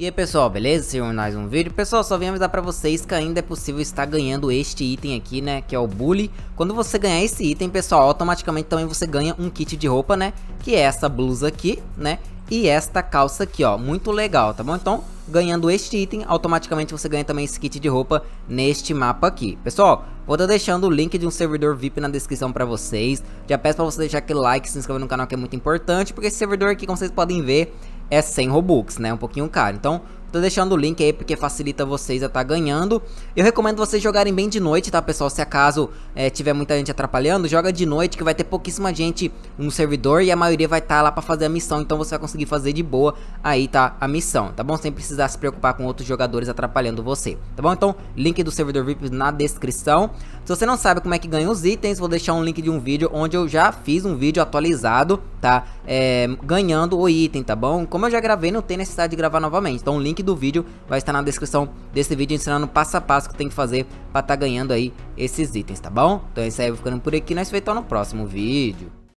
E aí pessoal, beleza? Sejam mais um vídeo. Pessoal, só vim avisar pra vocês que ainda é possível estar ganhando este item aqui, né? Que é o Bully. Quando você ganhar esse item, pessoal, automaticamente também você ganha um kit de roupa, né? Que é essa blusa aqui, né? E esta calça aqui, ó. Muito legal, tá bom? Então, ganhando este item, automaticamente você ganha também esse kit de roupa neste mapa aqui. Pessoal, vou estar tá deixando o link de um servidor VIP na descrição pra vocês. Já peço pra você deixar aquele like, se inscrever no canal que é muito importante, porque esse servidor aqui, como vocês podem ver, é 100 Robux, né? Um pouquinho caro. Então, Tô deixando o link aí porque facilita vocês a estar tá ganhando. Eu recomendo vocês jogarem bem de noite, tá, pessoal? Se acaso é, tiver muita gente atrapalhando, joga de noite que vai ter pouquíssima gente no servidor e a maioria vai estar tá lá pra fazer a missão. Então você vai conseguir fazer de boa aí, tá? A missão, tá bom? Sem precisar se preocupar com outros jogadores atrapalhando você, tá bom? Então, link do servidor VIP na descrição. Se você não sabe como é que ganha os itens, vou deixar um link de um vídeo onde eu já fiz um vídeo atualizado tá? É, ganhando o item, tá bom? Como eu já gravei, não tem necessidade de gravar novamente. Então o link do vídeo vai estar na descrição desse vídeo ensinando passo a passo que tem que fazer pra tá ganhando aí esses itens, tá bom? Então é isso aí, eu vou ficando por aqui. Nós se então no próximo vídeo.